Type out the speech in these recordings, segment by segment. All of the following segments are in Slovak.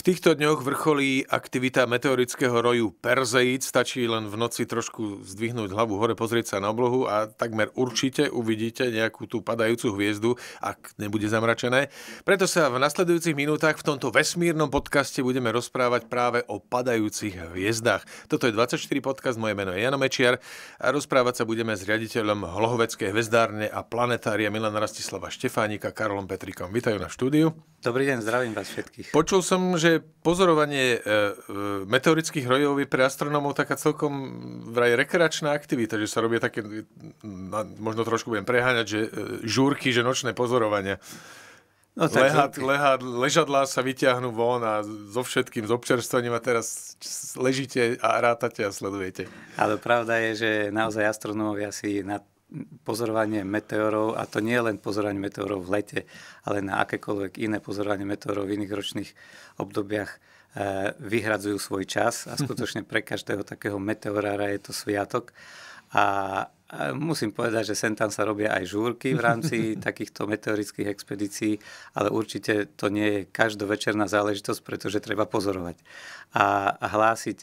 V týchto dňoch vrcholí aktivita meteorického roju Perzeid. Stačí len v noci trošku zdvihnúť hlavu hore, pozrieť sa na oblohu a takmer určite uvidíte nejakú tú padajúcu hviezdu, ak nebude zamračené. Preto sa v nasledujúcich minútach v tomto vesmírnom podcaste budeme rozprávať práve o padajúcich hviezdach. Toto je 24 podcast, moje meno je Jano Mečiar a rozprávať sa budeme s riaditeľom Hlohoveckej hvezdárne a planetária Milana Rastislava Štefánika Karolom Petrikom. Vítajú na štúdiu. Dobrý deň, zdravím vás všetkých. Počul som, že že pozorovanie e, e, meteorických rojov je pre astronómov taká celkom vraj rekreačná aktivita, že sa robia také, možno trošku budem preháňať, že e, žúrky, že nočné pozorovania. No, tak lehad, lehad, ležadlá sa vyťahnú von a so všetkým, s občerstvením a teraz ležíte a rátate a sledujete. Ale pravda je, že naozaj astronómovia si nad pozorovanie meteorov, a to nie len pozorovanie meteorov v lete, ale na akékoľvek iné pozorovanie meteorov v iných ročných obdobiach eh, vyhradzujú svoj čas a skutočne pre každého takého meteorára je to sviatok. A musím povedať, že sem tam sa robia aj žúrky v rámci takýchto meteorických expedícií, ale určite to nie je každovečerná záležitosť, pretože treba pozorovať a hlásiť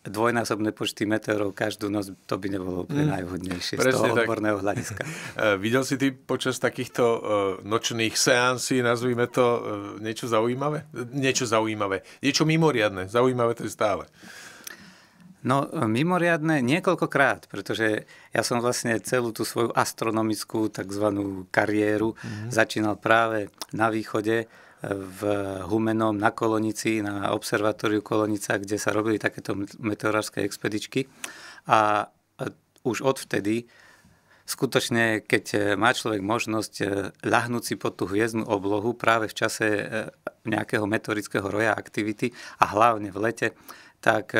dvojnásobné počty meteorov každú noc, to by nebolo úplne mm. najvhodnejšie mm, z toho odborného tak. hľadiska. Eh, videl si ty počas takýchto eh, nočných seansí, nazvime to, eh, niečo zaujímavé? Niečo zaujímavé, niečo mimoriadne, zaujímavé to je stále. No, mimoriadne niekoľkokrát, pretože ja som vlastne celú tú svoju astronomickú tzv. kariéru mm-hmm. začínal práve na východe v Humenom na Kolonici, na observatóriu Kolonica, kde sa robili takéto meteorárske expedičky. A už odvtedy, skutočne, keď e, má človek možnosť e, ľahnúť si pod tú hviezdnu oblohu práve v čase e, nejakého meteorického roja aktivity a hlavne v lete, tak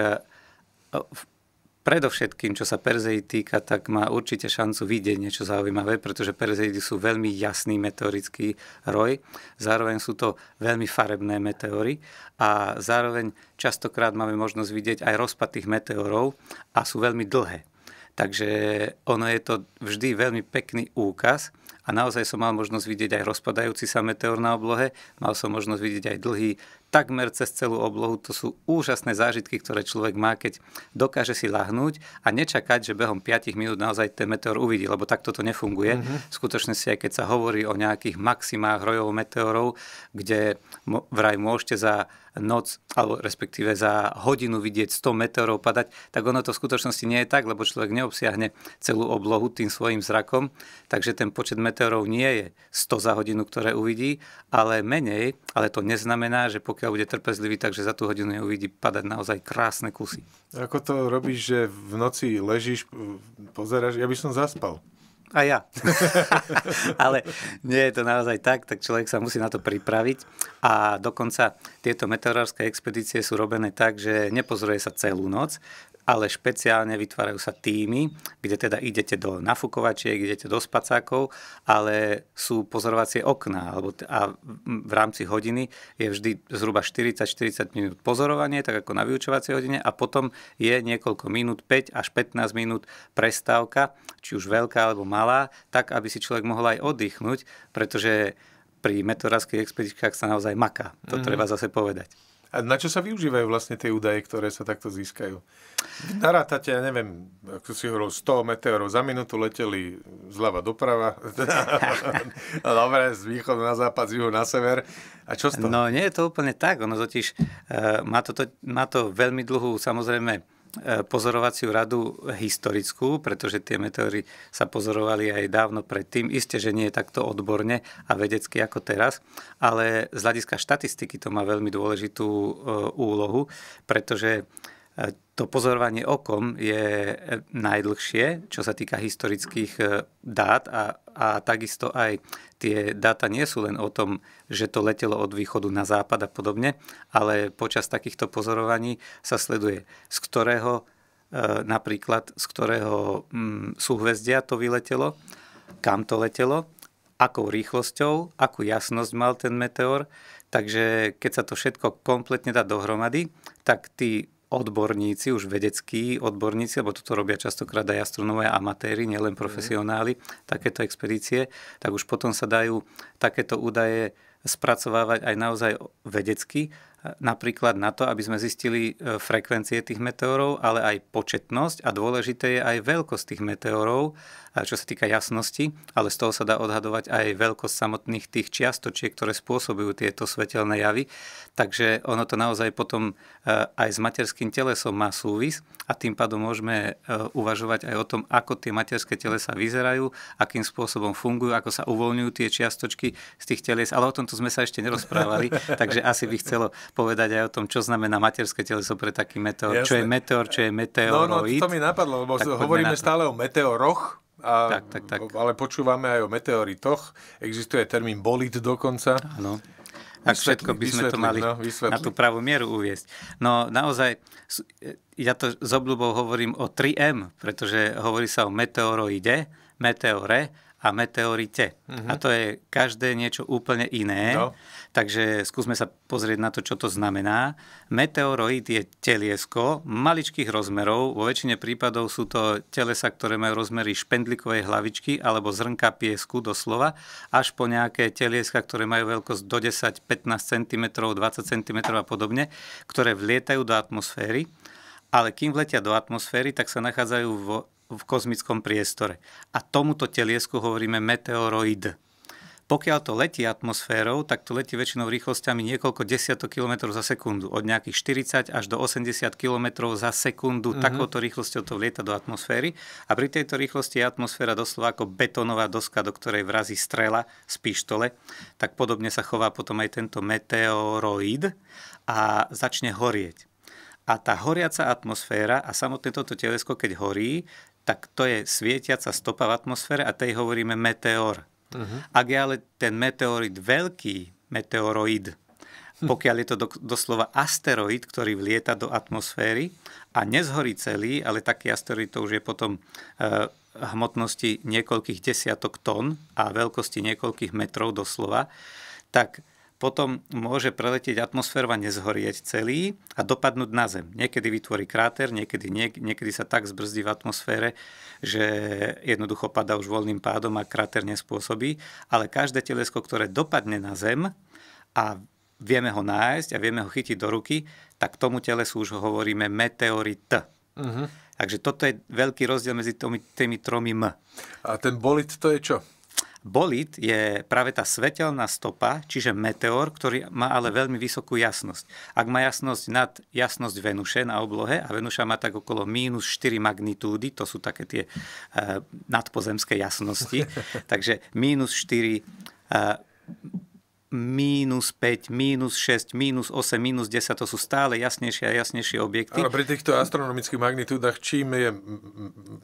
predovšetkým, čo sa Perzei týka, tak má určite šancu vidieť niečo zaujímavé, pretože Perzeidy sú veľmi jasný meteorický roj, zároveň sú to veľmi farebné meteory a zároveň častokrát máme možnosť vidieť aj rozpad tých meteorov a sú veľmi dlhé. Takže ono je to vždy veľmi pekný úkaz a naozaj som mal možnosť vidieť aj rozpadajúci sa meteor na oblohe, mal som možnosť vidieť aj dlhý takmer cez celú oblohu. To sú úžasné zážitky, ktoré človek má, keď dokáže si lahnúť a nečakať, že behom 5 minút naozaj ten meteor uvidí, lebo takto to nefunguje. Mm-hmm. Skutočne skutočnosti, aj keď sa hovorí o nejakých maximách rojov meteorov, kde vraj môžete za noc, alebo respektíve za hodinu vidieť 100 meteorov padať, tak ono to v skutočnosti nie je tak, lebo človek neobsiahne celú oblohu tým svojim zrakom, takže ten počet meteorov nie je 100 za hodinu, ktoré uvidí, ale menej, ale to neznamená, že pokiaľ pokiaľ bude trpezlivý, takže za tú hodinu uvidí padať naozaj krásne kusy. Ako to robíš, že v noci ležíš, pozeráš, ja by som zaspal. A ja. Ale nie je to naozaj tak, tak človek sa musí na to pripraviť. A dokonca tieto meteorárske expedície sú robené tak, že nepozoruje sa celú noc, ale špeciálne vytvárajú sa týmy, kde teda idete do nafukovačiek, idete do spacákov, ale sú pozorovacie okná alebo a v rámci hodiny je vždy zhruba 40-40 minút pozorovanie, tak ako na vyučovacej hodine a potom je niekoľko minút, 5 až 15 minút prestávka, či už veľká alebo malá, tak aby si človek mohol aj oddychnúť, pretože pri metoradských expedičkách sa naozaj maká. To mm-hmm. treba zase povedať. A na čo sa využívajú vlastne tie údaje, ktoré sa takto získajú? Narátate, ja neviem, ako si hovoril, 100 meteorov za minútu leteli zľava doprava, dobre, z východu na západ, z juhu na sever. A čo z toho? No nie je to úplne tak, ono totiž uh, má, to, to, má to veľmi dlhú samozrejme E, pozorovaciu radu historickú, pretože tie meteory sa pozorovali aj dávno predtým. Isté, že nie je takto odborne a vedecky ako teraz, ale z hľadiska štatistiky to má veľmi dôležitú e, úlohu, pretože to pozorovanie okom je najdlhšie, čo sa týka historických e, dát a, a takisto aj tie dáta nie sú len o tom, že to letelo od východu na západ a podobne, ale počas takýchto pozorovaní sa sleduje, z ktorého e, napríklad, z ktorého mm, súhvezdia to vyletelo, kam to letelo, akou rýchlosťou, akú jasnosť mal ten meteor. Takže keď sa to všetko kompletne dá dohromady, tak tí odborníci, už vedeckí odborníci, lebo toto robia častokrát aj astronómovia amatéri, nielen mhm. profesionáli, takéto expedície, tak už potom sa dajú takéto údaje spracovávať aj naozaj vedecky napríklad na to, aby sme zistili e, frekvencie tých meteorov, ale aj početnosť a dôležité je aj veľkosť tých meteorov, e, čo sa týka jasnosti, ale z toho sa dá odhadovať aj veľkosť samotných tých čiastočiek, ktoré spôsobujú tieto svetelné javy. Takže ono to naozaj potom e, aj s materským telesom má súvis a tým pádom môžeme uvažovať aj o tom, ako tie materské telesa vyzerajú, akým spôsobom fungujú, ako sa uvoľňujú tie čiastočky z tých telies, ale o tomto sme sa ešte nerozprávali, takže asi by chcelo povedať aj o tom, čo znamená materské teleso pre taký meteor. Jasne. Čo je meteor, čo je meteoroid. No, no, to mi napadlo, lebo tak hovoríme stále o meteoroch, a, tak, tak, tak. Ale počúvame aj o meteoritoch. Existuje termín bolit dokonca. Áno. Tak všetko by sme to mali no, na tú pravú mieru uviesť. No naozaj, ja to s obľubou hovorím o 3M, pretože hovorí sa o meteoroide, meteore a meteorite. Uh-huh. A mhm. to je každé niečo úplne iné. No. Takže skúsme sa pozrieť na to, čo to znamená. Meteoroid je teliesko maličkých rozmerov. Vo väčšine prípadov sú to telesa, ktoré majú rozmery špendlikovej hlavičky alebo zrnka piesku doslova, až po nejaké telieska, ktoré majú veľkosť do 10, 15 cm, 20 cm a podobne, ktoré vlietajú do atmosféry. Ale kým vletia do atmosféry, tak sa nachádzajú v v kozmickom priestore. A tomuto teliesku hovoríme meteoroid. Pokiaľ to letí atmosférou, tak to letí väčšinou rýchlosťami niekoľko desiatok kilometrov za sekundu. Od nejakých 40 až do 80 km za sekundu. Uh-huh. Takouto rýchlosťou to vlieta do atmosféry. A pri tejto rýchlosti je atmosféra doslova ako betónová doska, do ktorej vrazí strela z pištole. Tak podobne sa chová potom aj tento meteoroid a začne horieť. A tá horiaca atmosféra a samotné toto telesko, keď horí, tak to je svietiaca stopa v atmosfére a tej hovoríme meteor. Uh-huh. Ak je ale ten meteorit veľký, meteoroid, hm. pokiaľ je to do, doslova asteroid, ktorý vlieta do atmosféry a nezhorí celý, ale taký asteroid to už je potom e, hmotnosti niekoľkých desiatok tón a veľkosti niekoľkých metrov doslova, tak potom môže preletieť atmosféra, nezhorieť celý a dopadnúť na Zem. Niekedy vytvorí kráter, niekedy, niek- niekedy sa tak zbrzdí v atmosfére, že jednoducho padá už voľným pádom a kráter nespôsobí. Ale každé telesko, ktoré dopadne na Zem a vieme ho nájsť a vieme ho chytiť do ruky, tak tomu telesu už hovoríme meteorit. Uh-huh. Takže toto je veľký rozdiel medzi tými, tými tromi M. A ten bolit to je čo? Bolit je práve tá svetelná stopa, čiže meteor, ktorý má ale veľmi vysokú jasnosť. Ak má jasnosť nad jasnosť Venuše na oblohe, a Venuša má tak okolo mínus 4 magnitúdy, to sú také tie uh, nadpozemské jasnosti, takže mínus 4 uh, eh, Minus 5, minus 6, minus 8, minus 10, to sú stále jasnejšie a jasnejšie objekty. Ale pri týchto astronomických magnitúdach, čím je,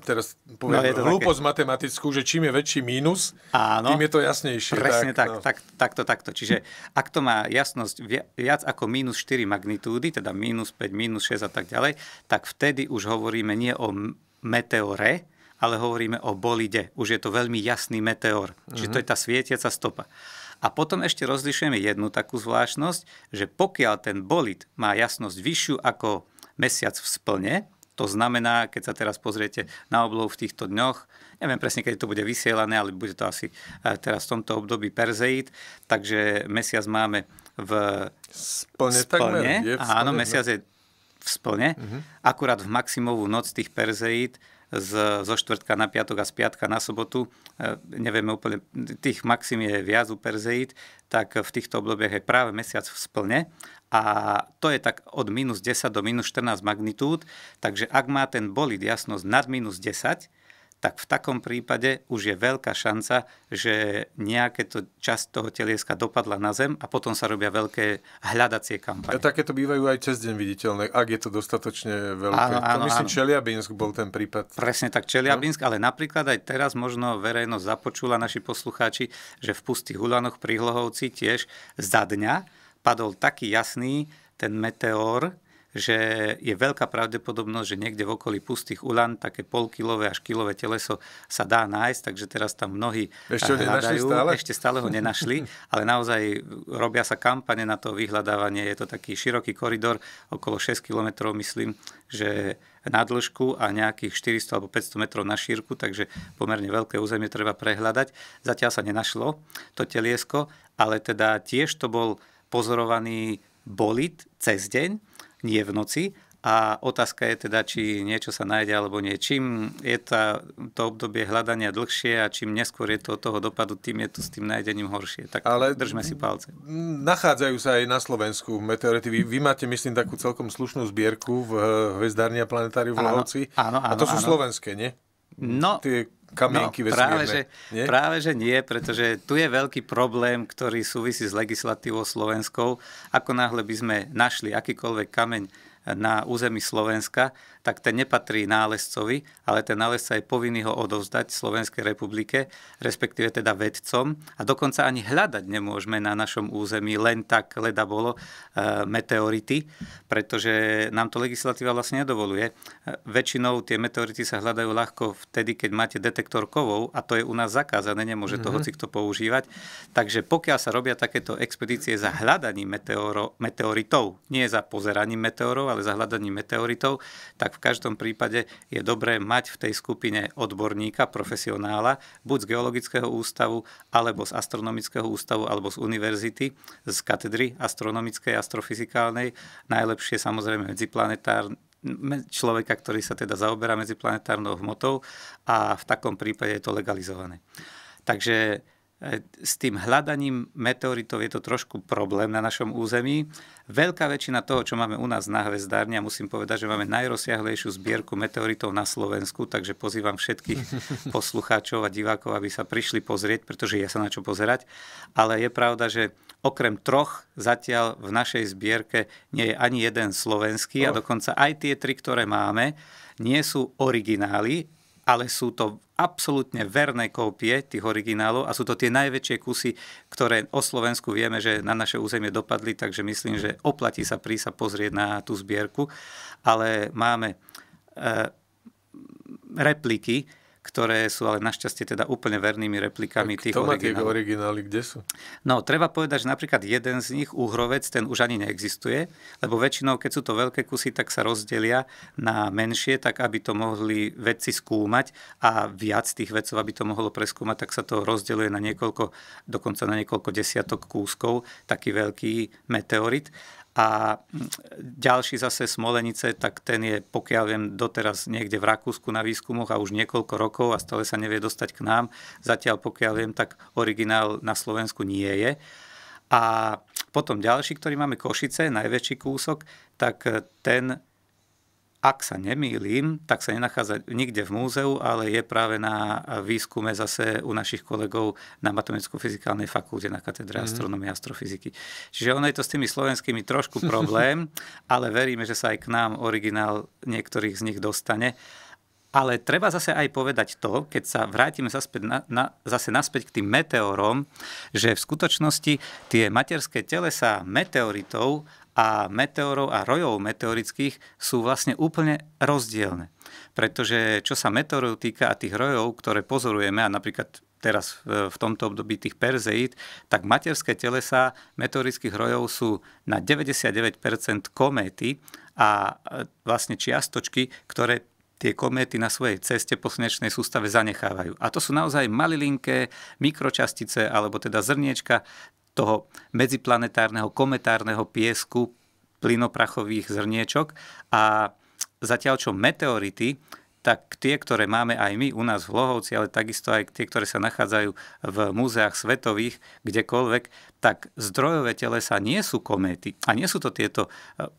teraz poviem, no, je hlúposť také... matematickú, že čím je väčší mínus, Áno, tým je to jasnejšie. Presne tak, tak, no. tak takto, takto. Čiže ak to má jasnosť viac ako minus 4 magnitúdy, teda minus 5, minus 6 a tak ďalej, tak vtedy už hovoríme nie o meteore, ale hovoríme o bolide. Už je to veľmi jasný meteor. Čiže mm-hmm. to je tá svietiaca stopa. A potom ešte rozlišujeme jednu takú zvláštnosť, že pokiaľ ten bolit má jasnosť vyššiu ako mesiac v splne, to znamená, keď sa teraz pozriete na oblohu v týchto dňoch, neviem presne, keď to bude vysielané, ale bude to asi eh, teraz v tomto období Perzeid, takže mesiac máme v splne. splne. No. Je v splne áno, mesiac je v splne, uh-huh. akurát v maximovú noc tých Perzeid, z, zo štvrtka na piatok a z piatka na sobotu, e, nevieme úplne, tých maxim je viac u Perzeid, tak v týchto obdobiach je práve mesiac v splne a to je tak od minus 10 do minus 14 magnitúd, takže ak má ten bolid jasnosť nad minus 10, tak v takom prípade už je veľká šanca, že nejaké to časť toho telieska dopadla na zem a potom sa robia veľké hľadacie kampane. A takéto bývajú aj cez deň viditeľné, ak je to dostatočne veľké. Áno, áno, to myslím, áno. Čeliabinsk bol ten prípad. Presne tak, Čeliabinsk, no? ale napríklad aj teraz možno verejnosť započula naši poslucháči, že v Pustých Hulanoch pri Hlohovci tiež za dňa padol taký jasný ten meteor, že je veľká pravdepodobnosť, že niekde v okolí pustých ulan také polkilové až kilové teleso sa dá nájsť, takže teraz tam mnohí ešte ho eh, hľadajú. Stále? Ešte stále ho nenašli, ale naozaj robia sa kampane na to vyhľadávanie. Je to taký široký koridor, okolo 6 kilometrov myslím, že na dĺžku a nejakých 400 alebo 500 metrov na šírku, takže pomerne veľké územie treba prehľadať. Zatiaľ sa nenašlo to teliesko, ale teda tiež to bol pozorovaný bolit cez deň nie v noci. A otázka je teda, či niečo sa nájde alebo nie. Čím je tá, to obdobie hľadania dlhšie a čím neskôr je to toho dopadu, tým je to s tým nájdením horšie. Tak Ale držme si palce. Nachádzajú sa aj na Slovensku meteority. Vy, vy máte, myslím, takú celkom slušnú zbierku v eh, Hvezdárni a planetáriu v Lahovci. Áno, áno, a to sú áno. slovenské, nie? No, tie kamienky no, Práve že, nie? práve že nie, pretože tu je veľký problém, ktorý súvisí s legislatívou slovenskou. Ako náhle by sme našli akýkoľvek kameň na území Slovenska, tak ten nepatrí nálezcovi, ale ten nálezca je povinný ho odovzdať Slovenskej republike, respektíve teda vedcom. A dokonca ani hľadať nemôžeme na našom území len tak, leda bolo, e, meteority, pretože nám to legislatíva vlastne nedovoluje. E, väčšinou tie meteority sa hľadajú ľahko vtedy, keď máte detektor kovov a to je u nás zakázané, nemôže to mm-hmm. hoci kto používať. Takže pokiaľ sa robia takéto expedície za hľadaním meteoro, meteoritov, nie za pozeraním meteorov, ale za hľadaním meteoritov, tak v každom prípade je dobré mať v tej skupine odborníka, profesionála, buď z Geologického ústavu, alebo z Astronomického ústavu, alebo z univerzity, z katedry astronomickej, astrofyzikálnej, najlepšie samozrejme medziplanetárne, človeka, ktorý sa teda zaoberá medziplanetárnou hmotou a v takom prípade je to legalizované. Takže E, s tým hľadaním meteoritov je to trošku problém na našom území. Veľká väčšina toho, čo máme u nás na hvezdárni, a musím povedať, že máme najrozsiahlejšiu zbierku meteoritov na Slovensku, takže pozývam všetkých poslucháčov a divákov, aby sa prišli pozrieť, pretože je sa na čo pozerať. Ale je pravda, že okrem troch zatiaľ v našej zbierke nie je ani jeden slovenský oh. a dokonca aj tie tri, ktoré máme, nie sú originály, ale sú to absolútne verné kópie tých originálov a sú to tie najväčšie kusy, ktoré o Slovensku vieme, že na naše územie dopadli, takže myslím, že oplatí sa prísa pozrieť na tú zbierku. Ale máme e, repliky, ktoré sú ale našťastie teda úplne vernými replikami tak tých originálov. tie originály kde sú? No, treba povedať, že napríklad jeden z nich, Úhrovec, ten už ani neexistuje, lebo väčšinou, keď sú to veľké kusy, tak sa rozdelia na menšie, tak aby to mohli vedci skúmať a viac tých vedcov, aby to mohlo preskúmať, tak sa to rozdeluje na niekoľko, dokonca na niekoľko desiatok kúskov, taký veľký meteorit. A mm, ďalší zase Smolenice, tak ten je, pokiaľ viem, doteraz niekde v Rakúsku na výskumoch a už niekoľko rokov a stále sa nevie dostať k nám. Zatiaľ, pokiaľ viem, tak originál na Slovensku nie je. A potom ďalší, ktorý máme Košice, najväčší kúsok, tak ten ak sa nemýlim, tak sa nenachádza nikde v múzeu, ale je práve na výskume zase u našich kolegov na Matematicko-fyzikálnej fakulte na katedre mm-hmm. astronomie a astrofyziky. Čiže ono je to s tými slovenskými trošku problém, ale veríme, že sa aj k nám originál niektorých z nich dostane. Ale treba zase aj povedať to, keď sa vrátime zase, na, na, zase naspäť k tým meteorom, že v skutočnosti tie materské telesa meteoritov a meteorov a rojov meteorických sú vlastne úplne rozdielne. Pretože čo sa meteorov týka a tých rojov, ktoré pozorujeme, a napríklad teraz e, v tomto období tých perzeid, tak materské telesa meteorických rojov sú na 99% kométy a e, vlastne čiastočky, ktoré tie kométy na svojej ceste po slnečnej sústave zanechávajú. A to sú naozaj malilinké mikročastice, alebo teda zrniečka toho medziplanetárneho kometárneho piesku plynoprachových zrniečok a zatiaľ čo meteority, tak tie, ktoré máme aj my u nás v Lohovci, ale takisto aj tie, ktoré sa nachádzajú v múzeách svetových, kdekoľvek, tak zdrojové telesa nie sú kométy. A nie sú to tieto eh,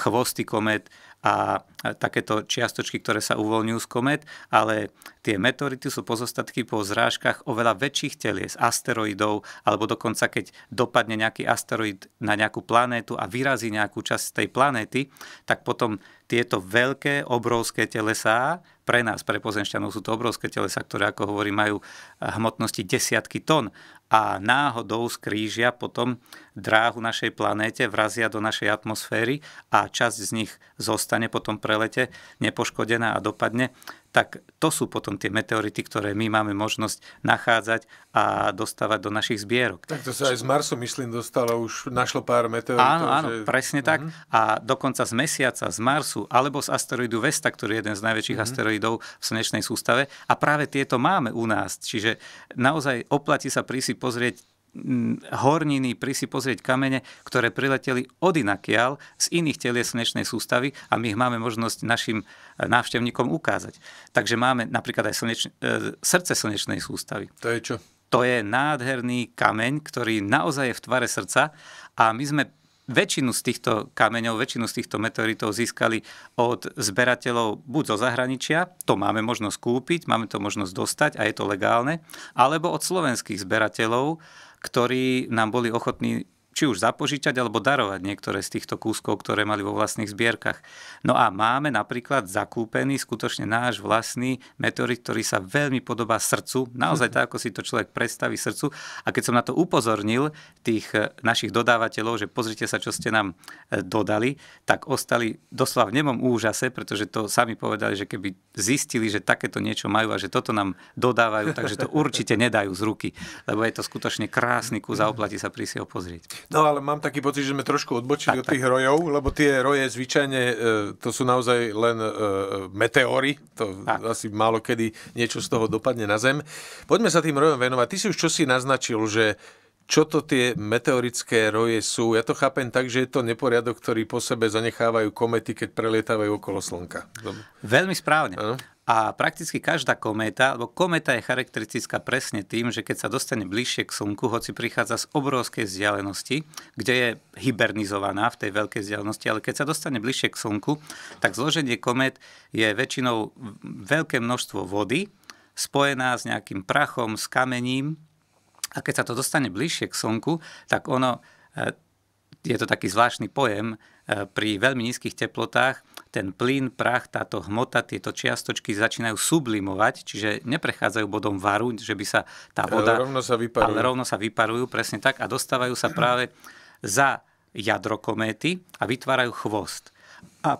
chvosty komét, a takéto čiastočky, ktoré sa uvoľňujú z komet, ale tie meteority sú pozostatky po zrážkach oveľa väčších telies, asteroidov, alebo dokonca keď dopadne nejaký asteroid na nejakú planétu a vyrazí nejakú časť tej planéty, tak potom tieto veľké, obrovské telesá, pre nás, pre pozemšťanov sú to obrovské telesa, ktoré, ako hovorí, majú eh, hmotnosti desiatky tón a náhodou skrížia potom dráhu našej planéte, vrazia do našej atmosféry a časť z nich zostáva ostane po tom prelete nepoškodená a dopadne, tak to sú potom tie meteority, ktoré my máme možnosť nachádzať a dostávať do našich zbierok. Tak to sa aj z Marsu, myslím, dostalo, už našlo pár meteoritov. Áno, áno, že... presne tak. Uh-huh. A dokonca z Mesiaca, z Marsu, alebo z asteroidu Vesta, ktorý je jeden z najväčších uh-huh. asteroidov v slnečnej sústave. A práve tieto máme u nás. Čiže naozaj oplatí sa prísi pozrieť horniny, prísi pozrieť kamene, ktoré prileteli odinakial z iných telies slnečnej sústavy a my ich máme možnosť našim e, návštevníkom ukázať. Takže máme napríklad aj slneč- e, srdce slnečnej sústavy. To je čo? To je nádherný kameň, ktorý naozaj je v tvare srdca a my sme väčšinu z týchto kameňov, väčšinu z týchto meteoritov získali od zberateľov buď zo zahraničia, to máme možnosť kúpiť, máme to možnosť dostať a je to legálne, alebo od slovenských zberateľov, ktorí nám boli ochotní či už zapožičať alebo darovať niektoré z týchto kúskov, ktoré mali vo vlastných zbierkach. No a máme napríklad zakúpený skutočne náš vlastný meteorit, ktorý sa veľmi podobá srdcu, naozaj mhm. tak, ako si to človek predstaví srdcu. A keď som na to upozornil tých eh, našich dodávateľov, že pozrite sa, čo ste nám eh, dodali, tak ostali doslova v nemom úžase, pretože to sami povedali, že keby zistili, že takéto niečo majú a že toto nám dodávajú, takže to určite nedajú z ruky, lebo je to skutočne krásny kus a oplatí sa prísť ho pozrieť. No ale mám taký pocit, že sme trošku odbočili tak, od tých tak. rojov, lebo tie roje zvyčajne e, to sú naozaj len e, meteóry, to tak. asi málo kedy niečo z toho dopadne na Zem. Poďme sa tým rojom venovať. Ty si už čosi naznačil, že čo to tie meteorické roje sú. Ja to chápem tak, že je to neporiadok, ktorý po sebe zanechávajú komety, keď prelietávajú okolo Slnka. Veľmi správne. Ano? A prakticky každá kométa, lebo kométa je charakteristická presne tým, že keď sa dostane bližšie k Slnku, hoci prichádza z obrovskej vzdialenosti, kde je hibernizovaná v tej veľkej vzdialenosti, ale keď sa dostane bližšie k Slnku, tak zloženie komét je väčšinou veľké množstvo vody, spojená s nejakým prachom, s kamením. A keď sa to dostane bližšie k Slnku, tak ono e, je to taký zvláštny pojem, e, pri veľmi nízkych teplotách ten plyn, prach, táto hmota, tieto čiastočky začínajú sublimovať, čiže neprechádzajú bodom varu, že by sa tá voda... Ale rovno sa vyparujú. Ale rovno sa vyparujú, presne tak, a dostávajú sa práve za jadro kométy a vytvárajú chvost. A,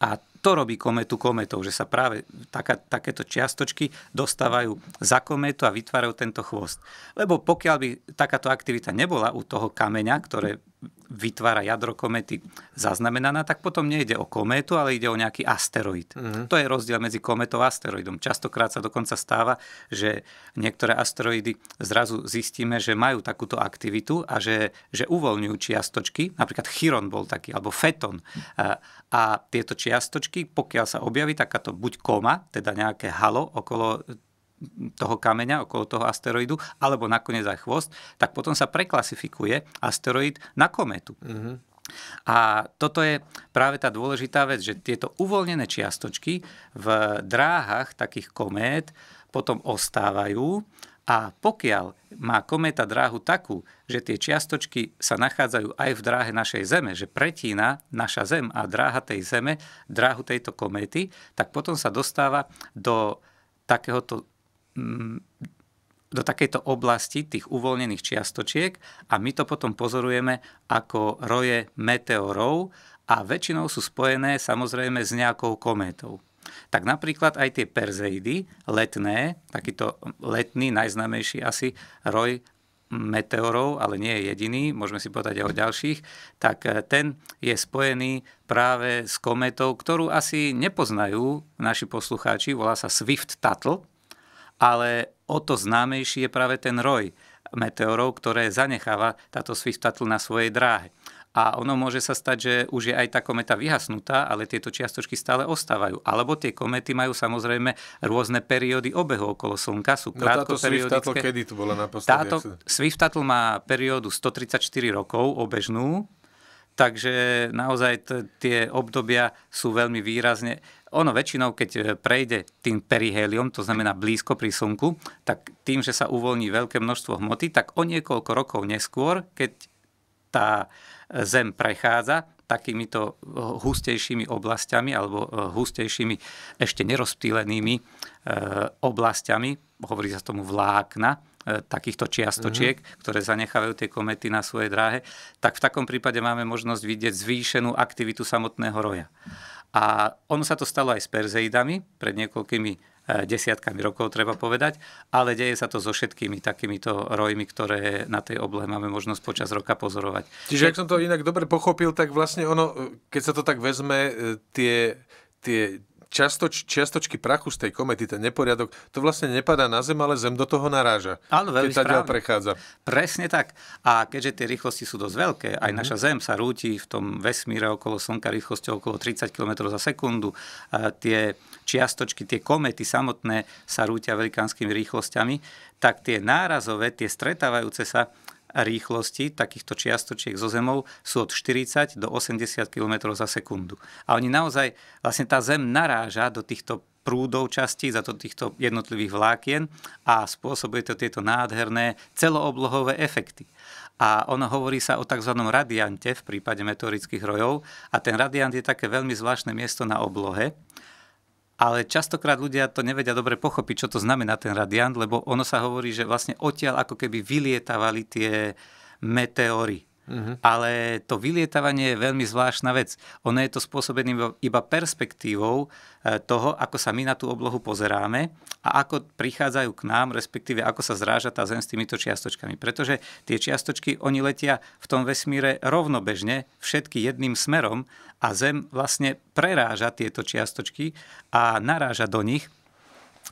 a to robí kometu kometou, že sa práve taká, takéto čiastočky dostávajú za kometu a vytvárajú tento chvost. Lebo pokiaľ by takáto aktivita nebola u toho kameňa, ktoré vytvára jadro komety zaznamenaná, tak potom nejde o kométu, ale ide o nejaký asteroid. Mm-hmm. To je rozdiel medzi kométou a asteroidom. Častokrát sa dokonca stáva, že niektoré asteroidy zrazu zistíme, že majú takúto aktivitu a že, že uvoľňujú čiastočky. Napríklad Chiron bol taký, alebo Feton. A, a tieto čiastočky, pokiaľ sa objaví takáto buď koma, teda nejaké halo okolo toho kameňa, okolo toho asteroidu, alebo nakoniec aj chvost, tak potom sa preklasifikuje asteroid na kometu. Mm-hmm. A toto je práve tá dôležitá vec, že tieto uvoľnené čiastočky v dráhach takých komét potom ostávajú a pokiaľ má kométa dráhu takú, že tie čiastočky sa nachádzajú aj v dráhe našej Zeme, že pretína naša Zem a dráha tej Zeme, dráhu tejto kométy, tak potom sa dostáva do takéhoto do takejto oblasti tých uvoľnených čiastočiek a my to potom pozorujeme ako roje meteorov a väčšinou sú spojené samozrejme s nejakou kométou. Tak napríklad aj tie perzeidy, letné, takýto letný, najznamejší asi roj meteorov, ale nie je jediný, môžeme si povedať aj o ďalších, tak eh, ten je spojený práve s kometou, ktorú asi nepoznajú naši poslucháči, volá sa Swift Tuttle, ale o to známejší je práve ten roj meteorov, ktoré zanecháva táto sviftatl na svojej dráhe. A ono môže sa stať, že už je aj tá kometa vyhasnutá, ale tieto čiastočky stále ostávajú. Alebo tie komety majú samozrejme rôzne periódy obehu okolo Slnka, sú krátko no táto periodické. kedy tu bola naposledy? Táto Swift má periódu 134 rokov obežnú, takže naozaj tie obdobia sú veľmi výrazne ono väčšinou, keď e, prejde tým periheliom, to znamená blízko pri slnku, tak tým, že sa uvoľní veľké množstvo hmoty, tak o niekoľko rokov neskôr, keď tá e, Zem prechádza takýmito e, hustejšími oblastiami alebo hustejšími ešte nerozptýlenými oblastiami, hovorí sa tomu vlákna, takýchto čiastočiek, mm-hmm. ktoré zanechávajú tie komety na svojej dráhe, tak v takom prípade máme možnosť vidieť zvýšenú aktivitu samotného roja. A ono sa to stalo aj s Perzeidami pred niekoľkými e, desiatkami rokov, treba povedať, ale deje sa to so všetkými takýmito rojmi, ktoré na tej oblohe máme možnosť počas roka pozorovať. Čiže ak som to inak dobre pochopil, tak vlastne ono, e, keď sa to tak vezme, e, tie, tie častoč, čiastočky prachu z tej komety, ten neporiadok, to vlastne nepadá na zem, ale zem do toho naráža. Áno, veľmi keď správne. prechádza. Presne tak. A keďže tie rýchlosti sú dosť veľké, aj mm-hmm. naša zem sa rúti v tom vesmíre okolo Slnka rýchlosťou okolo 30 km za sekundu. A tie čiastočky, tie komety samotné sa rútia velikánskymi rýchlosťami, tak tie nárazové, tie stretávajúce sa, rýchlosti takýchto čiastočiek zo Zemou sú od 40 do 80 km za sekundu. A oni naozaj, vlastne tá Zem naráža do týchto prúdov častí, za to týchto jednotlivých vlákien a spôsobuje to tieto nádherné celooblohové efekty. A ono hovorí sa o tzv. radiante v prípade meteorických rojov a ten radiant je také veľmi zvláštne miesto na oblohe, ale častokrát ľudia to nevedia dobre pochopiť, čo to znamená ten radiant, lebo ono sa hovorí, že vlastne odtiaľ ako keby vylietávali tie meteóry, Uh-huh. Ale to vylietávanie je veľmi zvláštna vec. Ono je to spôsobené iba perspektívou e, toho, ako sa my na tú oblohu pozeráme a ako prichádzajú k nám, respektíve ako sa zráža tá Zem s týmito čiastočkami. Pretože tie čiastočky, oni letia v tom vesmíre rovnobežne, všetky jedným smerom a Zem vlastne preráža tieto čiastočky a naráža do nich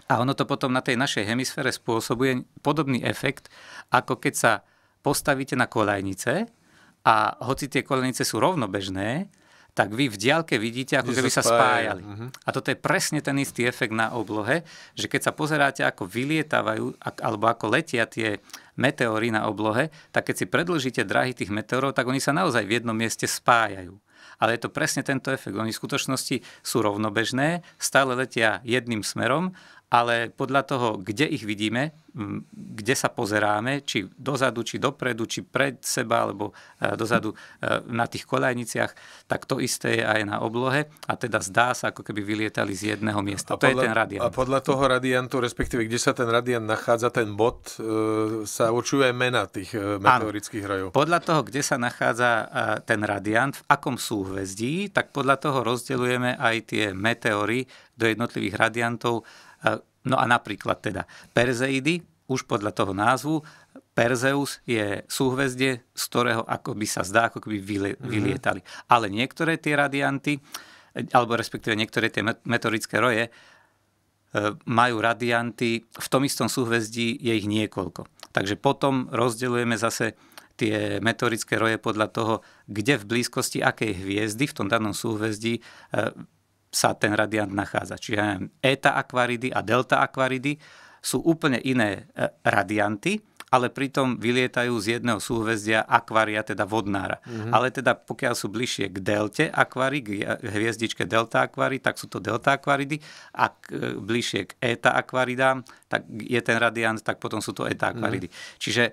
a ono to potom na tej našej hemisfére spôsobuje podobný efekt, ako keď sa postavíte na kolajnice a hoci tie kolenice sú rovnobežné, tak vy v diálke vidíte, ako keby sa spájali. Uh-huh. A toto je presne ten istý efekt na oblohe, že keď sa pozeráte, ako vylietávajú, alebo ako letia tie meteóry na oblohe, tak keď si predlžíte drahy tých meteorov, tak oni sa naozaj v jednom mieste spájajú. Ale je to presne tento efekt. Oni v skutočnosti sú rovnobežné, stále letia jedným smerom ale podľa toho, kde ich vidíme, kde sa pozeráme, či dozadu, či dopredu, či pred seba, alebo e, dozadu e, na tých kolajniciach, tak to isté je aj na oblohe a teda zdá sa, ako keby vylietali z jedného miesta. A to podľa, je ten radiant. A podľa toho radiantu, respektíve kde sa ten radiant nachádza, ten bod, e, sa určuje aj mena tých meteorických rajov. Podľa toho, kde sa nachádza ten radiant, v akom súhvezdí, tak podľa toho rozdeľujeme aj tie meteory do jednotlivých radiantov No a napríklad teda Perzeidy, už podľa toho názvu, Perzeus je súhvezdie, z ktorého ako by sa zdá, ako by mhm. vylietali. Mm-hmm. Ale niektoré tie radianty, alebo respektíve niektoré tie meteorické roje, e, majú radianty, v tom istom súhvezdí je ich niekoľko. Takže potom rozdeľujeme zase tie meteorické roje podľa toho, kde v blízkosti akej hviezdy v tom danom súhvezdí e, sa ten radiant nachádza. Čiže eta akvaridy a delta akvaridy sú úplne iné e, radianty, ale pritom vylietajú z jedného súhvezdia akvária, teda vodnára. Mm-hmm. Ale teda pokiaľ sú bližšie k delte akvári, k hviezdičke delta akvári, tak sú to delta akvaridy a k, e, bližšie k eta akvaridám, tak je ten radiant, tak potom sú to eta mhm. akvaridy. Mm-hmm. Čiže e,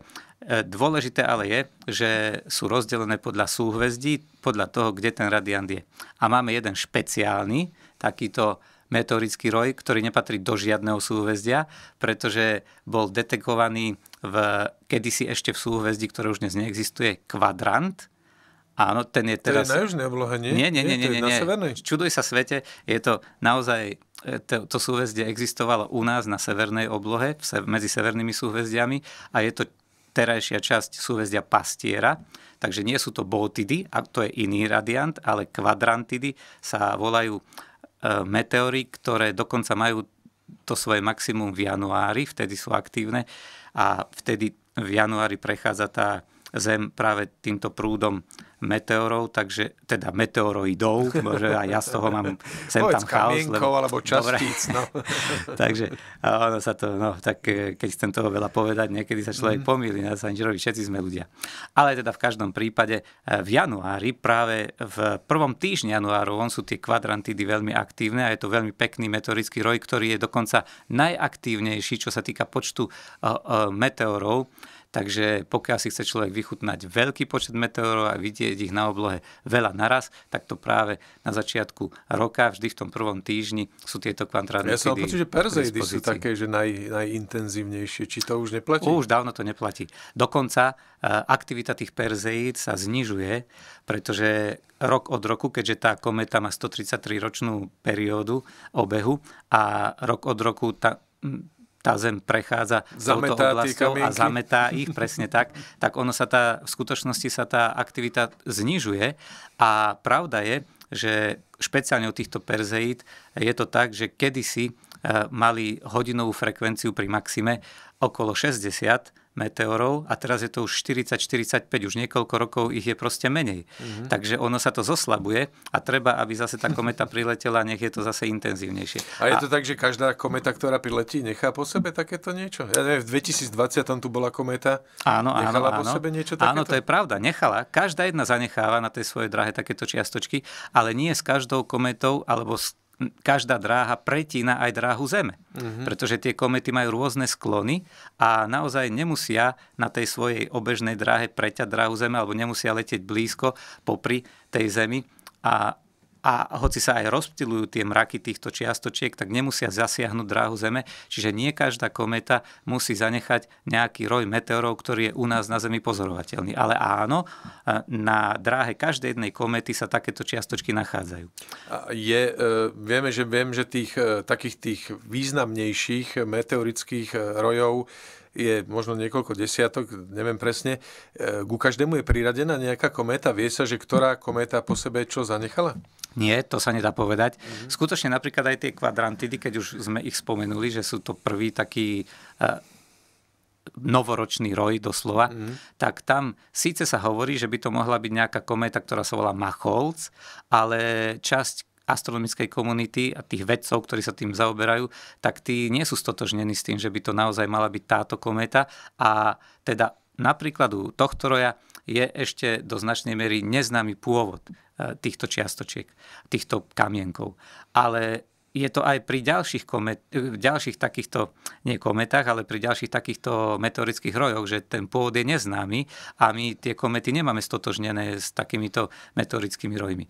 Dôležité ale je, že sú rozdelené podľa súhvezdí, podľa toho, kde ten radiant je. A máme jeden špeciálny, takýto meteorický roj, ktorý nepatrí do žiadneho súhvezdia, pretože bol detekovaný v, kedysi ešte v súhvezdí, ktoré už dnes neexistuje, kvadrant. Áno, ten je teraz... To je na južnej oblohe, nie? Nie, nie, nie, nie. nie, nie. nie. Čuduj sa svete, je to naozaj... E, to, to súhvezdie existovalo u nás na severnej oblohe, medzi severnými súhvezdiami a je to terajšia časť súhvezdia pastiera, takže nie sú to botidy, a to je iný radiant, ale kvadrantidy sa volajú E, meteory, ktoré dokonca majú to svoje maximum v januári, vtedy sú aktívne a vtedy v januári prechádza tá Zem práve týmto prúdom meteorov, takže teda meteoroidov, bože, a ja z toho mám sem tam chaos. Lebo, alebo častíc, no. takže ono sa to, no, tak e, keď chcem toho veľa povedať, niekedy sa človek mm. pomýli, na sa nič robí, všetci sme ľudia. Ale teda v každom prípade e, v januári, práve v prvom týždni januáru, on sú tie kvadrantidy veľmi aktívne a je to veľmi pekný meteorický roj, ktorý je dokonca najaktívnejší, čo sa týka počtu uh, uh, meteorov Takže pokiaľ si chce človek vychutnať veľký počet meteorov a vidieť ich na oblohe veľa naraz, tak to práve na začiatku roka, vždy v tom prvom týždni sú tieto kvantárne Ja som pocit, že Perzejdy sú také, že naj, najintenzívnejšie. Či to už neplatí? Už dávno to neplatí. Dokonca e, aktivita tých Perzeid sa znižuje, pretože rok od roku, keďže tá kometa má 133-ročnú periódu obehu a rok od roku tá, tá zem prechádza zametá touto a zametá ich, presne tak, tak ono sa tá, v skutočnosti sa tá aktivita znižuje a pravda je, že špeciálne u týchto perzeít je to tak, že kedysi eh, mali hodinovú frekvenciu pri maxime okolo 60 meteorov a teraz je to už 40-45, už niekoľko rokov ich je proste menej. Mm-hmm. Takže ono sa to zoslabuje a treba, aby zase tá kometa priletela, nech je to zase intenzívnejšie. A je to a... tak, že každá kometa, ktorá priletí, nechá po sebe takéto niečo? Ja neviem, v 2020 tu bola kometa, áno, nechala áno, po sebe niečo takéto? Áno, to je pravda, nechala. Každá jedna zanecháva na tej svojej drahe takéto čiastočky, ale nie s každou kometou alebo s každá dráha pretína aj dráhu Zeme. Mm-hmm. Pretože tie komety majú rôzne sklony a naozaj nemusia na tej svojej obežnej dráhe preťať dráhu Zeme alebo nemusia letieť blízko popri tej Zemi. A a hoci sa aj rozptilujú tie mraky týchto čiastočiek, tak nemusia zasiahnuť dráhu Zeme, čiže nie každá kométa musí zanechať nejaký roj meteorov, ktorý je u nás na Zemi pozorovateľný. Ale áno, na dráhe každej jednej kométy sa takéto čiastočky nachádzajú. Je, e, vieme, že, viem, že tých, e, takých tých významnejších meteorických e, rojov je možno niekoľko desiatok, neviem presne. Ku každému je priradená nejaká kométa. Vie sa, že ktorá kométa po sebe čo zanechala? Nie, to sa nedá povedať. Mm-hmm. Skutočne napríklad aj tie kvadrantidy, keď už sme ich spomenuli, že sú to prvý taký e, novoročný roj doslova, mm. tak tam síce sa hovorí, že by to mohla byť nejaká kométa, ktorá sa volá Macholz, ale časť astronomickej komunity a tých vedcov, ktorí sa tým zaoberajú, tak tí nie sú stotožnení s tým, že by to naozaj mala byť táto kométa a teda Napríklad u tohto roja je ešte do značnej miery neznámy pôvod e, týchto čiastočiek, týchto kamienkov. Ale je to aj pri ďalších, komet, e, ďalších takýchto, nie kometách, ale pri ďalších takýchto meteorických rojoch, že ten pôvod je neznámy a my tie komety nemáme stotožnené s takýmito meteorickými rojmi.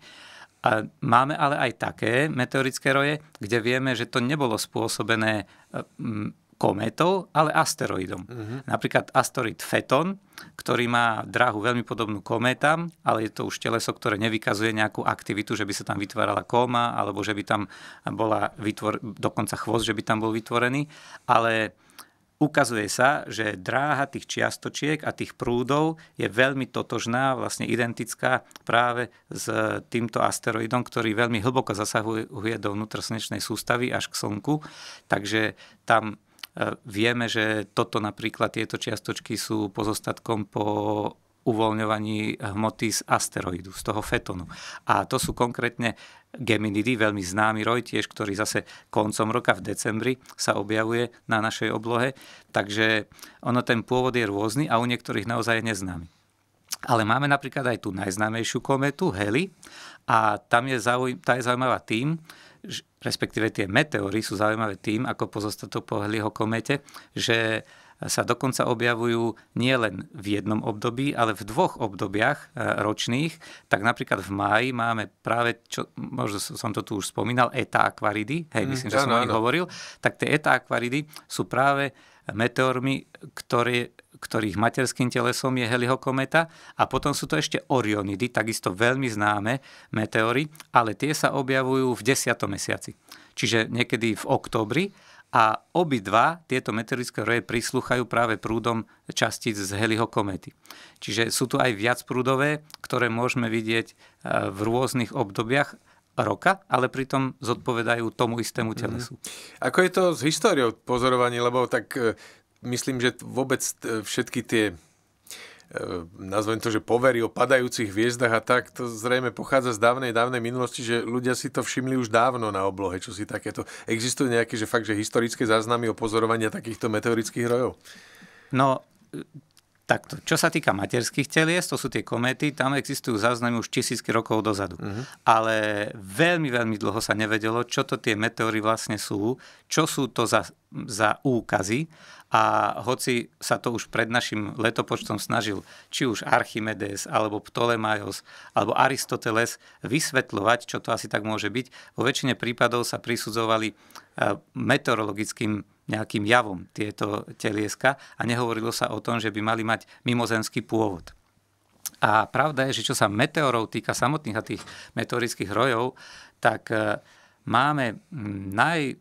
A máme ale aj také meteorické roje, kde vieme, že to nebolo spôsobené e, kométou, ale asteroidom. Uh-huh. Napríklad asteroid Feton, ktorý má dráhu veľmi podobnú kométam, ale je to už teleso, ktoré nevykazuje nejakú aktivitu, že by sa tam vytvárala kóma, alebo že by tam bola vytvor, dokonca chvost, že by tam bol vytvorený. Ale ukazuje sa, že dráha tých čiastočiek a tých prúdov je veľmi totožná, vlastne identická práve s týmto asteroidom, ktorý veľmi hlboko zasahuje do vnútroslnečnej sústavy až k Slnku. Takže tam E, vieme, že toto napríklad, tieto čiastočky sú pozostatkom po uvoľňovaní hmoty z asteroidu, z toho fetonu. A to sú konkrétne Geminidy, veľmi známy roj tiež, ktorý zase koncom roka v decembri sa objavuje na našej oblohe. Takže ono ten pôvod je rôzny a u niektorých naozaj je neznámy. Ale máme napríklad aj tú najznámejšiu kometu, Heli, a tam je, zauj- tá je zaujímavá tým, respektíve tie meteóry sú zaujímavé tým, ako pozostatok po Heliho komete, že sa dokonca objavujú nielen v jednom období, ale v dvoch obdobiach e, ročných. Tak napríklad v máji máme práve, čo, možno som to tu už spomínal, eta akvaridy, hej, myslím, mm, že som o nich hovoril, tak tie eta akvaridy sú práve meteormi, ktoré, ktorých materským telesom je Heliho kometa. A potom sú to ešte Orionidy, takisto veľmi známe meteory, ale tie sa objavujú v 10. mesiaci, čiže niekedy v októbri. A obidva tieto meteorické roje prislúchajú práve prúdom častíc z Heliho komety. Čiže sú tu aj viac prúdové, ktoré môžeme vidieť eh, v rôznych obdobiach roka, ale pritom zodpovedajú tomu istému telesu. Mm-hmm. Ako je to s históriou pozorovaní, lebo tak e, myslím, že vôbec všetky tie e, nazvem to, že povery o padajúcich hviezdach a tak, to zrejme pochádza z dávnej, dávnej minulosti, že ľudia si to všimli už dávno na oblohe, čo si takéto. Existujú nejaké, že fakt, že historické záznamy o pozorovania takýchto meteorických rojov? No, Takto, čo sa týka materských telies, to sú tie komety, tam existujú záznamy už tisícky rokov dozadu. Uh-huh. Ale veľmi, veľmi dlho sa nevedelo, čo to tie meteory vlastne sú, čo sú to za, za úkazy. A hoci sa to už pred našim letopočtom snažil či už Archimedes, alebo Ptolemaios, alebo Aristoteles vysvetľovať, čo to asi tak môže byť, vo väčšine prípadov sa prisudzovali e, meteorologickým nejakým javom tieto telieska a nehovorilo sa o tom, že by mali mať mimozenský pôvod. A pravda je, že čo sa meteorov týka samotných a tých meteorických rojov, tak e, máme naj,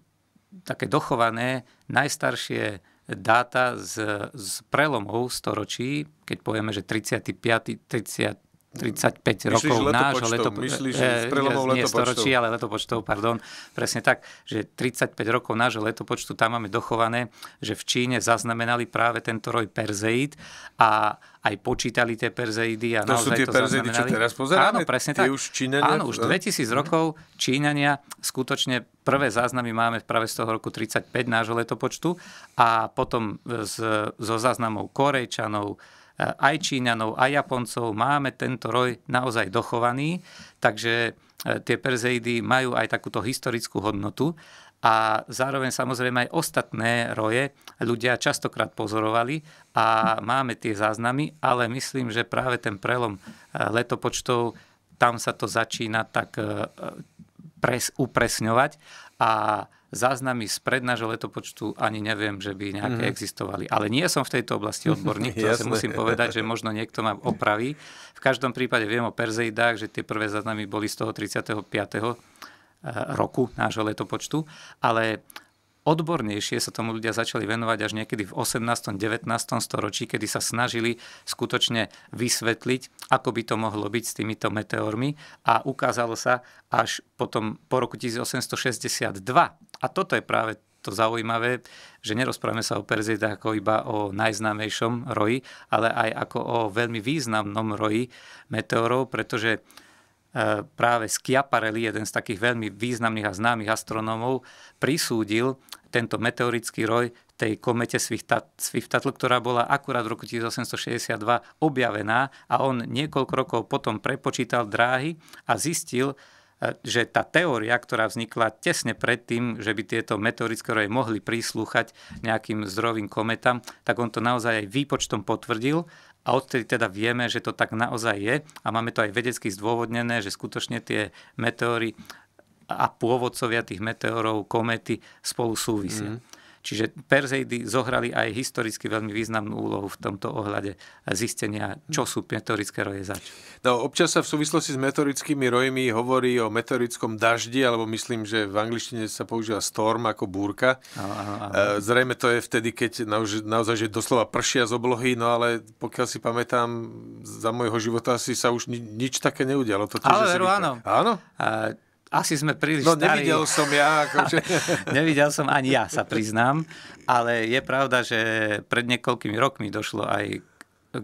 také dochované najstaršie dáta z, z prelomov storočí, keď povieme, že 35. 30, 35 myslíš rokov letopočtov, nášho letopočtov, myslíš, e, letopočtov. nie storočí, ale letopočtov, pardon, presne tak, že 35 rokov nášho letopočtu tam máme dochované, že v Číne zaznamenali práve tento roj perzeid a aj počítali tie perzeidy a to naozaj sú tie to perzeidy, čo teraz pozeráme? Áno, presne tak. Už Čínania... Áno, už 2000 rokov Čínania skutočne prvé záznamy máme práve z toho roku 35 nášho letopočtu a potom z, zo záznamov Korejčanov, E, aj Číňanov, aj Japoncov máme tento roj naozaj dochovaný, takže e, tie Perzeidy majú aj takúto historickú hodnotu a zároveň samozrejme aj ostatné roje ľudia častokrát pozorovali a máme tie záznamy, ale myslím, že práve ten prelom e, letopočtov, tam sa to začína tak upres, upresňovať a záznamy z prednášho letopočtu ani neviem, že by nejaké mm. existovali. Ale nie som v tejto oblasti odborník, to sa musím povedať, že možno niekto ma opraví. V každom prípade viem o Perzeidách, že tie prvé záznamy boli z toho 35. Eh, roku nášho letopočtu, ale Odbornejšie sa tomu ľudia začali venovať až niekedy v 18. 19. storočí, kedy sa snažili skutočne vysvetliť, ako by to mohlo byť s týmito meteormi a ukázalo sa až potom po roku 1862. A toto je práve to zaujímavé, že nerozprávame sa o Perzidách ako iba o najznámejšom roji, ale aj ako o veľmi významnom roji meteorov, pretože E, práve Schiaparelli, jeden z takých veľmi významných a známych astronómov, prisúdil tento meteorický roj tej komete Swiftatl, ktorá bola akurát v roku 1862 objavená a on niekoľko rokov potom prepočítal dráhy a zistil, e, že tá teória, ktorá vznikla tesne predtým, že by tieto meteorické roje mohli príslúchať nejakým zdrovým kometám, tak on to naozaj aj výpočtom potvrdil a odtedy teda vieme, že to tak naozaj je a máme to aj vedecky zdôvodnené, že skutočne tie meteóry a pôvodcovia tých meteorov, komety spolu súvisia. Mm. Čiže Perzejdy zohrali aj historicky veľmi významnú úlohu v tomto ohľade zistenia, čo sú meteorické roje zač. No, občas sa v súvislosti s meteorickými rojmi hovorí o meteorickom daždi, alebo myslím, že v angličtine sa používa storm ako búrka. Áno, áno, áno. Eh, zrejme to je vtedy, keď naozaj, že doslova pršia z oblohy, no ale pokiaľ si pamätám, za môjho života asi sa už nič také neudialo. To tiež, Ale veru, áno. Áno? A, asi sme príliš No starí. nevidel som ja. Akože... nevidel som ani ja, sa priznám. Ale je pravda, že pred niekoľkými rokmi došlo aj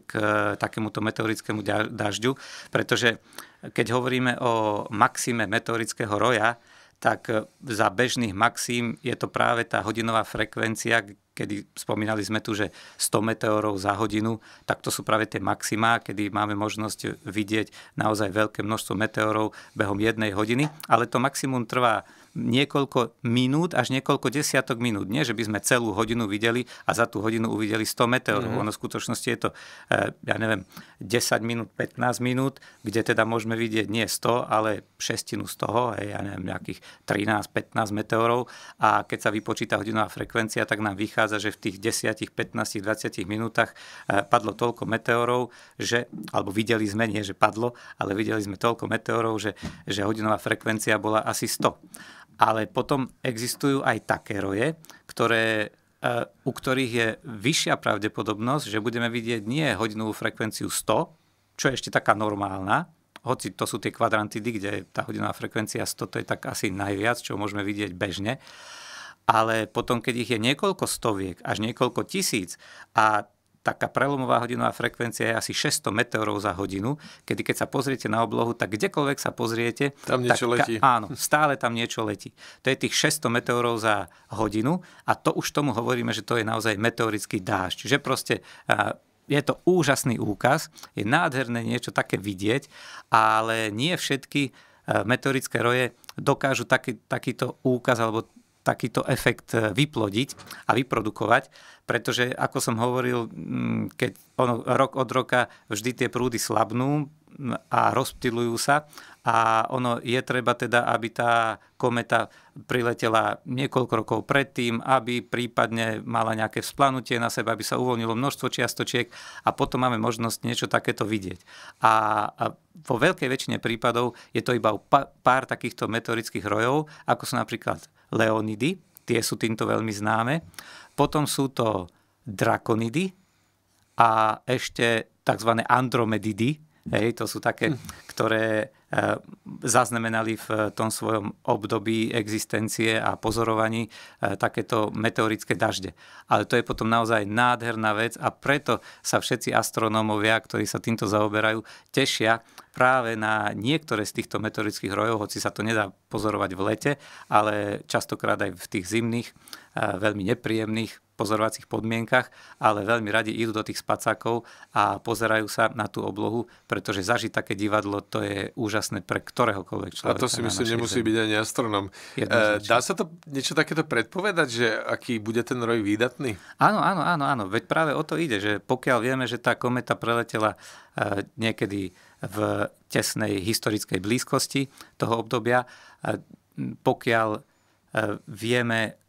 k takémuto meteorickému dažďu, pretože keď hovoríme o maxime meteorického roja, tak za bežných maxim je to práve tá hodinová frekvencia, kedy spomínali sme tu, že 100 meteorov za hodinu, tak to sú práve tie maximá, kedy máme možnosť vidieť naozaj veľké množstvo meteorov behom jednej hodiny, ale to maximum trvá niekoľko minút až niekoľko desiatok minút. Nie, že by sme celú hodinu videli a za tú hodinu uvideli 100 meteorov. Mm-hmm. Ono v skutočnosti je to, eh, ja neviem, 10 minút, 15 minút, kde teda môžeme vidieť nie 100, ale šestinu z toho, hej, ja neviem, nejakých 13-15 meteorov. A keď sa vypočíta hodinová frekvencia, tak nám vychádza, že v tých 10, 15, 20 minútach eh, padlo toľko meteorov, že, alebo videli sme, nie že padlo, ale videli sme toľko meteorov, že, že hodinová frekvencia bola asi 100. Ale potom existujú aj také roje, ktoré, e, u ktorých je vyššia pravdepodobnosť, že budeme vidieť nie hodinovú frekvenciu 100, čo je ešte taká normálna, hoci to sú tie kvadrantidy, kde tá hodinová frekvencia 100, to je tak asi najviac, čo môžeme vidieť bežne. Ale potom, keď ich je niekoľko stoviek, až niekoľko tisíc a taká prelomová hodinová frekvencia je asi 600 meteorov za hodinu, kedy keď sa pozriete na oblohu, tak kdekoľvek sa pozriete, tam niečo tak, letí. Ka, áno, stále tam niečo letí. To je tých 600 meteorov za hodinu a to už tomu hovoríme, že to je naozaj meteorický dážď. Že proste je to úžasný úkaz, je nádherné niečo také vidieť, ale nie všetky meteorické roje dokážu taký, takýto úkaz alebo takýto efekt e, vyplodiť a vyprodukovať, pretože, ako som hovoril, keď ono, rok od roka vždy tie prúdy slabnú a rozptilujú sa a ono je treba teda, aby tá kometa priletela niekoľko rokov predtým, aby prípadne mala nejaké vzplanutie na seba, aby sa uvoľnilo množstvo čiastočiek a potom máme možnosť niečo takéto vidieť. A, a vo veľkej väčšine prípadov je to iba pár takýchto meteorických rojov, ako sú napríklad leonidy, tie sú týmto veľmi známe. Potom sú to drakonidy a ešte tzv. andromedidy, Hej, to sú také, hm. ktoré e, zaznamenali v e, tom svojom období existencie a pozorovaní e, takéto meteorické dažde. Ale to je potom naozaj nádherná vec a preto sa všetci astronómovia, ktorí sa týmto zaoberajú, tešia práve na niektoré z týchto meteorických rojov, hoci sa to nedá pozorovať v lete, ale častokrát aj v tých zimných veľmi nepríjemných pozorovacích podmienkach, ale veľmi radi idú do tých spacákov a pozerajú sa na tú oblohu, pretože zažiť také divadlo to je úžasné pre ktoréhokoľvek človeka. A to si myslím, nemusí zemi. byť ani astronom. E, Jednoznačne. Dá sa to niečo takéto predpovedať, že aký bude ten roj výdatný? Áno, áno, áno, áno. Veď práve o to ide, že pokiaľ vieme, že tá kometa preletela e, niekedy v tesnej historickej blízkosti toho obdobia, pokiaľ e, vieme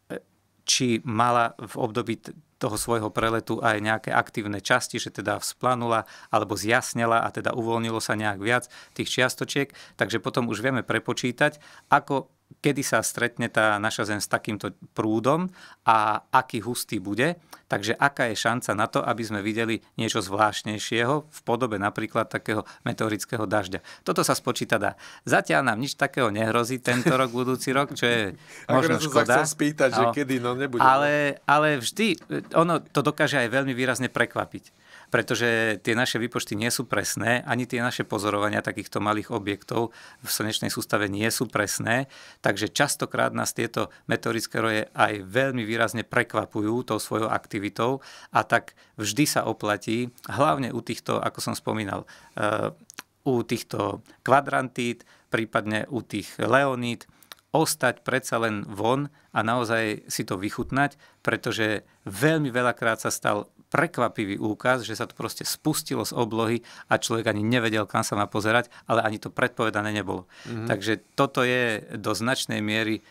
či mala v období toho svojho preletu aj nejaké aktívne časti, že teda vzplanula alebo zjasnila a teda uvoľnilo sa nejak viac tých čiastočiek, takže potom už vieme prepočítať, ako kedy sa stretne tá naša Zem s takýmto prúdom a aký hustý bude. Takže aká je šanca na to, aby sme videli niečo zvláštnejšieho v podobe napríklad takého meteorického dažďa. Toto sa spočíta dá. Zatiaľ nám nič takého nehrozí tento rok, budúci rok, čo je možno akože škoda. Sa spýtať, no, že kedy, no nebude. Ale, no. ale vždy, ono to dokáže aj veľmi výrazne prekvapiť pretože tie naše výpočty nie sú presné, ani tie naše pozorovania takýchto malých objektov v slnečnej sústave nie sú presné, takže častokrát nás tieto meteorické roje aj veľmi výrazne prekvapujú tou svojou aktivitou a tak vždy sa oplatí, hlavne u týchto, ako som spomínal, eh, u týchto kvadrantít, prípadne u tých leonít, ostať predsa len von a naozaj si to vychutnať, pretože veľmi veľakrát sa stal prekvapivý úkaz, že sa to proste spustilo z oblohy a človek ani nevedel, kam sa má pozerať, ale ani to predpovedané nebolo. Mm-hmm. Takže toto je do značnej miery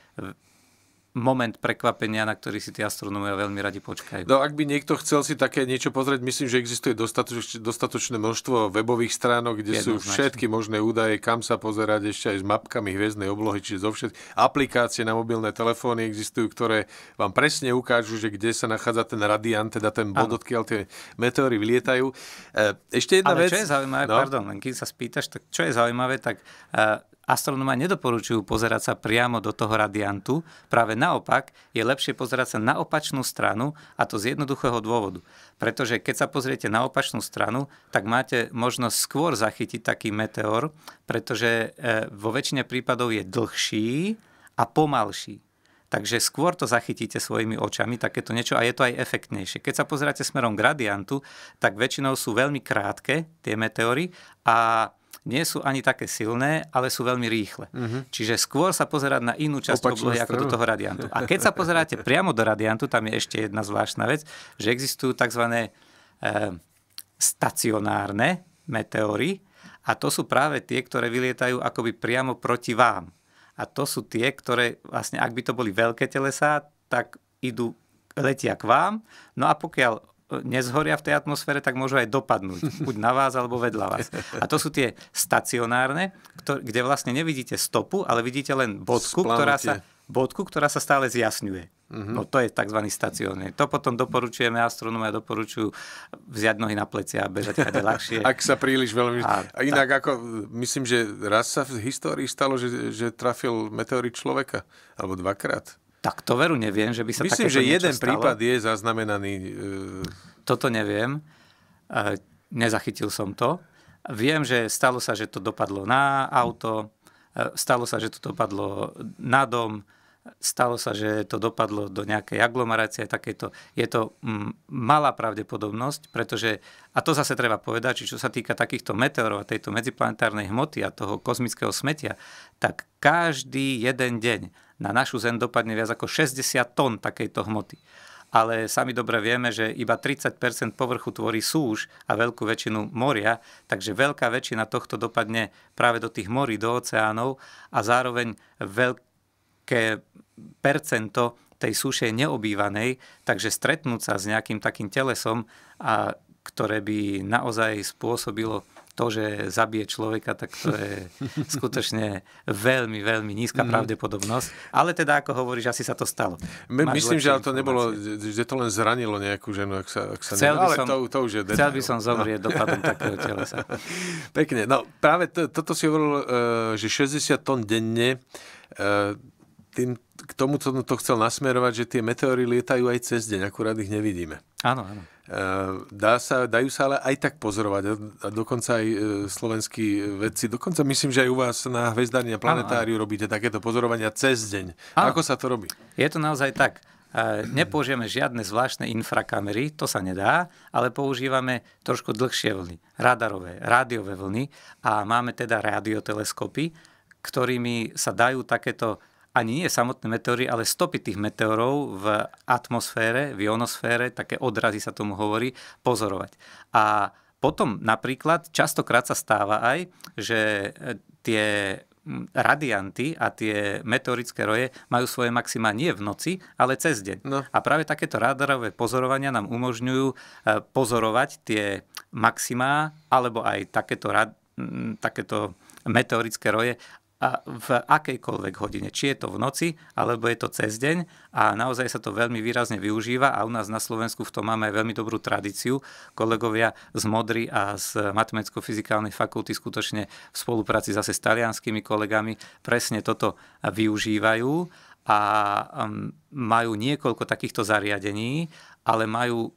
moment prekvapenia, na ktorý si tí astronómovia veľmi radi počkajú. No ak by niekto chcel si také niečo pozrieť, myslím, že existuje dostatočne, dostatočné množstvo webových stránok, kde sú všetky možné údaje, kam sa pozerať ešte aj s mapkami hviezdnej oblohy, či zo všetkých. Aplikácie na mobilné telefóny existujú, ktoré vám presne ukážu, že kde sa nachádza ten radiant, teda ten bod, odkiaľ tie meteóry vylietajú. E, ešte jedna Ale vec. čo je zaujímavé, no? pardon, len keď sa spýtaš, tak čo je zaujímavé, tak uh, Astronóma nedoporučujú pozerať sa priamo do toho radiantu, práve naopak je lepšie pozerať sa na opačnú stranu a to z jednoduchého dôvodu. Pretože keď sa pozriete na opačnú stranu, tak máte možnosť skôr zachytiť taký meteor, pretože e, vo väčšine prípadov je dlhší a pomalší. Takže skôr to zachytíte svojimi očami, takéto niečo a je to aj efektnejšie. Keď sa pozeráte smerom gradiantu, tak väčšinou sú veľmi krátke tie meteory a nie sú ani také silné, ale sú veľmi rýchle. Uh-huh. Čiže skôr sa pozerať na inú časť oblohy ako do toho radiantu. A keď sa pozeráte priamo do radiantu, tam je ešte jedna zvláštna vec, že existujú tzv. Eh, stacionárne meteory a to sú práve tie, ktoré vylietajú akoby priamo proti vám. A to sú tie, ktoré vlastne, ak by to boli veľké telesá, tak idú, letia k vám. No a pokiaľ nezhoria v tej atmosfére, tak môžu aj dopadnúť. Buď na vás, alebo vedľa vás. A to sú tie stacionárne, kde vlastne nevidíte stopu, ale vidíte len bodku, ktorá sa, bodku, ktorá sa stále zjasňuje. Uh-huh. No to je tzv. stacionárne. To potom doporučujeme, astronómia doporučujú vziať nohy na plecia a bežať kade ľahšie. Ak sa príliš veľmi... A, a inak tak... ako, myslím, že raz sa v histórii stalo, že, že trafil meteorit človeka. Alebo dvakrát. Tak to veru neviem, že by sa Myslím, že jeden stalo. prípad je zaznamenaný. E... Toto neviem. E, nezachytil som to. Viem, že stalo sa, že to dopadlo na auto, e, stalo sa, že to dopadlo na dom, Stalo sa, že to dopadlo do nejakej aglomerácie takéto. Je to mm, malá pravdepodobnosť, pretože, a to zase treba povedať, či čo sa týka takýchto meteorov a tejto medziplanetárnej hmoty a toho kozmického smetia, tak každý jeden deň na našu Zem dopadne viac ako 60 tón takejto hmoty ale sami dobre vieme, že iba 30 povrchu tvorí súž a veľkú väčšinu moria, takže veľká väčšina tohto dopadne práve do tých morí, do oceánov a zároveň veľk, veľké percento tej súše neobývanej, takže stretnúť sa s nejakým takým telesom, a ktoré by naozaj spôsobilo to, že zabije človeka, tak to je skutočne veľmi, veľmi nízka mm. pravdepodobnosť. Ale teda, ako hovoríš, asi sa to stalo. My, myslím, že ale to nebolo, že to len zranilo nejakú ženu, ak sa, ak sa chcel nebolo, by som, to, to už je Chcel Chcel by som zomrieť no. dopadom takého telesa. Pekne. No práve to, toto si hovoril, eh, že 60 tón denne eh, tým, k tomu, co to chcel nasmerovať, že tie meteory lietajú aj cez deň, akurát ich nevidíme. Áno, áno. E, dá sa, dajú sa ale aj tak pozorovať. A dokonca aj e, slovenskí vedci, dokonca myslím, že aj u vás na Hvezdarni a Planetáriu áno, áno. robíte takéto pozorovania cez deň. Áno. Ako sa to robí? Je to naozaj tak. E, nepoužijeme žiadne zvláštne infrakamery, to sa nedá, ale používame trošku dlhšie vlny, radarové, rádiové vlny a máme teda radioteleskopy, ktorými sa dajú takéto ani nie samotné meteory, ale stopy tých meteorov v atmosfére, v ionosfére, také odrazy sa tomu hovorí, pozorovať. A potom napríklad častokrát sa stáva aj, že e, tie radianty a tie meteorické roje majú svoje maxima nie v noci, ale cez deň. No. A práve takéto radarové pozorovania nám umožňujú e, pozorovať tie maxima alebo aj takéto, rad, takéto meteorické roje a v akejkoľvek hodine, či je to v noci, alebo je to cez deň a naozaj sa to veľmi výrazne využíva a u nás na Slovensku v tom máme aj veľmi dobrú tradíciu. Kolegovia z Modry a z Matematicko-fyzikálnej fakulty skutočne v spolupráci zase s talianskými kolegami presne toto využívajú a mm, majú niekoľko takýchto zariadení, ale majú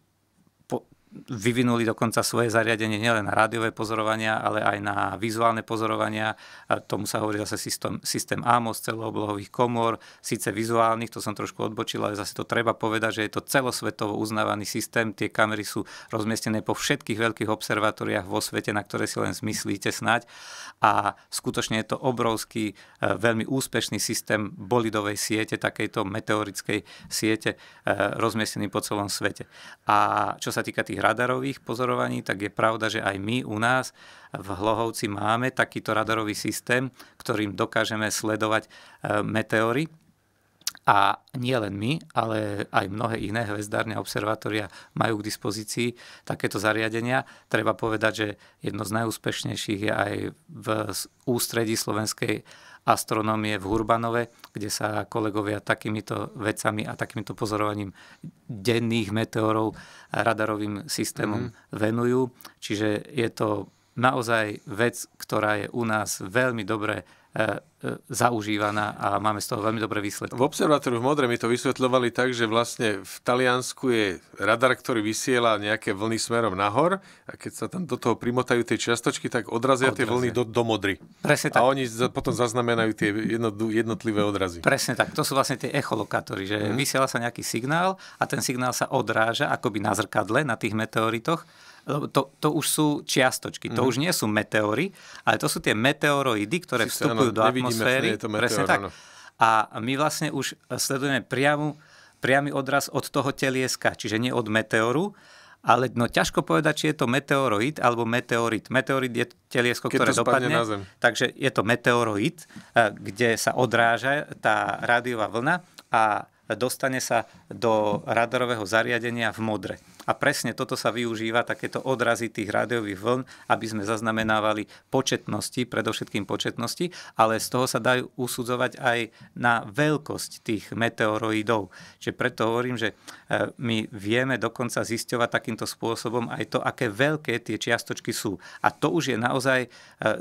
vyvinuli dokonca svoje zariadenie nielen na rádiové pozorovania, ale aj na vizuálne pozorovania. A tomu sa hovorí zase systém, systém AMOS, celooblohových komor, síce vizuálnych, to som trošku odbočil, ale zase to treba povedať, že je to celosvetovo uznávaný systém. Tie kamery sú rozmiestnené po všetkých veľkých observatóriách vo svete, na ktoré si len zmyslíte snať. A skutočne je to obrovský, e, veľmi úspešný systém bolidovej siete, takejto meteorickej siete, e, rozmiestnený po celom svete. A čo sa týka tých tých radarových pozorovaní, tak je pravda, že aj my u nás v Hlohovci máme takýto radarový systém, ktorým dokážeme sledovať e, meteory. A nie len my, ale aj mnohé iné hvezdárne observatória majú k dispozícii takéto zariadenia. Treba povedať, že jedno z najúspešnejších je aj v ústredí slovenskej astronómie v Hurbanove, kde sa kolegovia takýmito vecami a takýmto pozorovaním denných meteorov a radarovým systémom mm-hmm. venujú. Čiže je to naozaj vec, ktorá je u nás veľmi dobre E, e, zaužívaná a máme z toho veľmi dobré výsledky. V observatóriu v Modre mi to vysvetľovali tak, že vlastne v Taliansku je radar, ktorý vysiela nejaké vlny smerom nahor a keď sa tam do toho primotajú tie čiastočky, tak odrazia Odrazie. tie vlny do, do modry. Presne tak. A oni potom zaznamenajú tie jednotlivé odrazy. Presne tak. To sú vlastne tie echolokátory, že mm. vysiela sa nejaký signál a ten signál sa odráža akoby na zrkadle, na tých meteoritoch to, to už sú čiastočky, to mhm. už nie sú meteory, ale to sú tie meteoroidy, ktoré Sice, vstupujú áno, do atmosféry. Je to meteor, presne tak. A my vlastne už sledujeme priamu, priamy odraz od toho telieska, čiže nie od meteoru, ale no, ťažko povedať, či je to meteoroid alebo meteorit. Meteorit je teliesko, Keď ktoré dopadne, na zem. takže je to meteoroid, eh, kde sa odráža tá rádiová vlna a dostane sa do radarového zariadenia v modre. A presne toto sa využíva, takéto odrazy tých rádiových vln, aby sme zaznamenávali početnosti, predovšetkým početnosti, ale z toho sa dajú usudzovať aj na veľkosť tých meteoroidov. Čiže preto hovorím, že e, my vieme dokonca zisťovať takýmto spôsobom aj to, aké veľké tie čiastočky sú. A to už je naozaj e,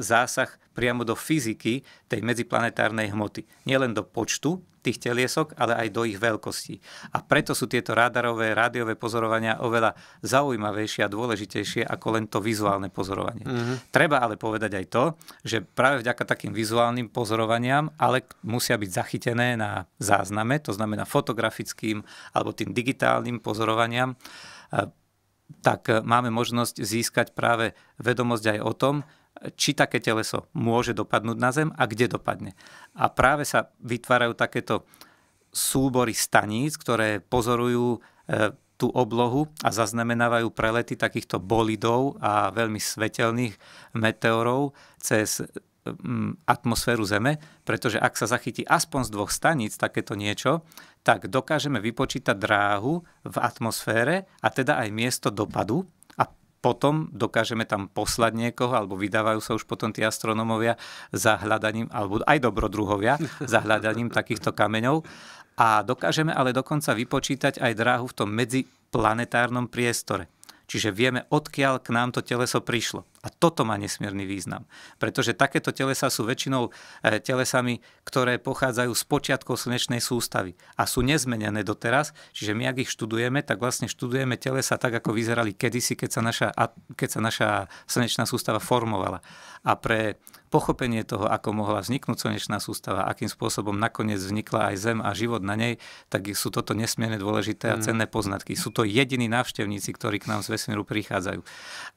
zásah priamo do fyziky tej medziplanetárnej hmoty. Nielen do počtu tých teliesok, ale aj do ich veľkosti. A preto sú tieto radarové, rádiové pozorovania oveľa oveľa zaujímavejšie a dôležitejšie ako len to vizuálne pozorovanie. Mm-hmm. Treba ale povedať aj to, že práve vďaka takým vizuálnym pozorovaniam, ale musia byť zachytené na zázname, to znamená fotografickým alebo tým digitálnym pozorovaniam, tak máme možnosť získať práve vedomosť aj o tom, či také teleso môže dopadnúť na Zem a kde dopadne. A práve sa vytvárajú takéto súbory staníc, ktoré pozorujú e, tú oblohu a zaznamenávajú prelety takýchto bolidov a veľmi svetelných meteorov cez mm, atmosféru Zeme, pretože ak sa zachytí aspoň z dvoch staníc takéto niečo, tak dokážeme vypočítať dráhu v atmosfére a teda aj miesto dopadu a potom dokážeme tam poslať niekoho, alebo vydávajú sa už potom tí astronómovia za hľadaním, alebo aj dobrodruhovia za hľadaním takýchto kameňov. A dokážeme ale dokonca vypočítať aj dráhu v tom medziplanetárnom priestore. Čiže vieme, odkiaľ k nám to teleso prišlo. A toto má nesmierny význam. Pretože takéto telesa sú väčšinou e, telesami, ktoré pochádzajú z počiatkov slnečnej sústavy a sú nezmenené doteraz. Čiže my, ak ich študujeme, tak vlastne študujeme telesa tak, ako vyzerali kedysi, keď sa naša, keď sa naša slnečná sústava formovala. A pre pochopenie toho, ako mohla vzniknúť slnečná sústava, akým spôsobom nakoniec vznikla aj Zem a život na nej, tak sú toto nesmierne dôležité a mm. cenné poznatky. Sú to jediní návštevníci, ktorí k nám z vesmíru prichádzajú.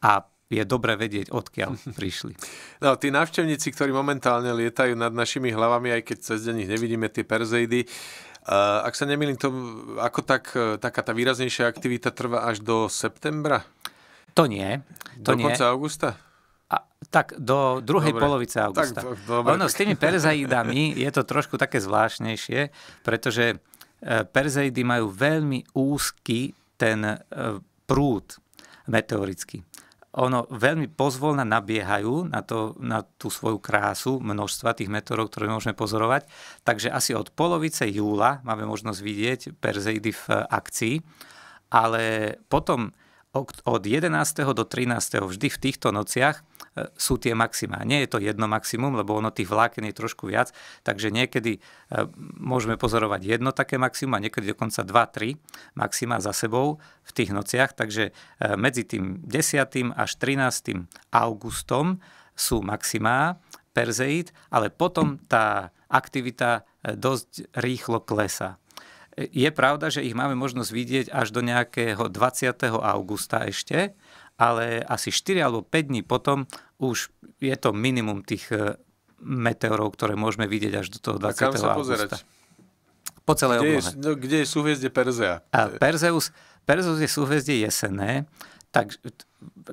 A je dobre vedieť, odkiaľ prišli. No, tí návštevníci, ktorí momentálne lietajú nad našimi hlavami, aj keď cez deň ich nevidíme, tie Perzeidy, ak sa nemýlim, to ako tak, taká tá výraznejšia aktivita trvá až do septembra? To nie. To do nie. konca augusta? tak do druhej Dobre. polovice augusta. Tak, do, ono s tými perzaidami je to trošku také zvláštnejšie, pretože e, perzeidy majú veľmi úzky ten e, prúd meteorický. Ono veľmi pozvolna nabiehajú na, to, na tú svoju krásu množstva tých meteorov, ktoré môžeme pozorovať. Takže asi od polovice júla máme možnosť vidieť perzeidy v akcii, ale potom od 11. do 13. vždy v týchto nociach e, sú tie maxima. Nie je to jedno maximum, lebo ono tých vláken je trošku viac, takže niekedy e, môžeme pozorovať jedno také maximum a niekedy dokonca 2-3 maxima za sebou v tých nociach, takže e, medzi tým 10. až 13. augustom sú maximá Perzeid, ale potom tá aktivita dosť rýchlo klesá. Je pravda, že ich máme možnosť vidieť až do nejakého 20. augusta ešte, ale asi 4 alebo 5 dní potom už je to minimum tých e, meteorov, ktoré môžeme vidieť až do toho 20. A kam sa augusta. Pozerať? Po celej kde oblohe. Je, no, kde je súhviezdie Perzea? A Perzeus, Perzeus je súhviezdie jesené, tak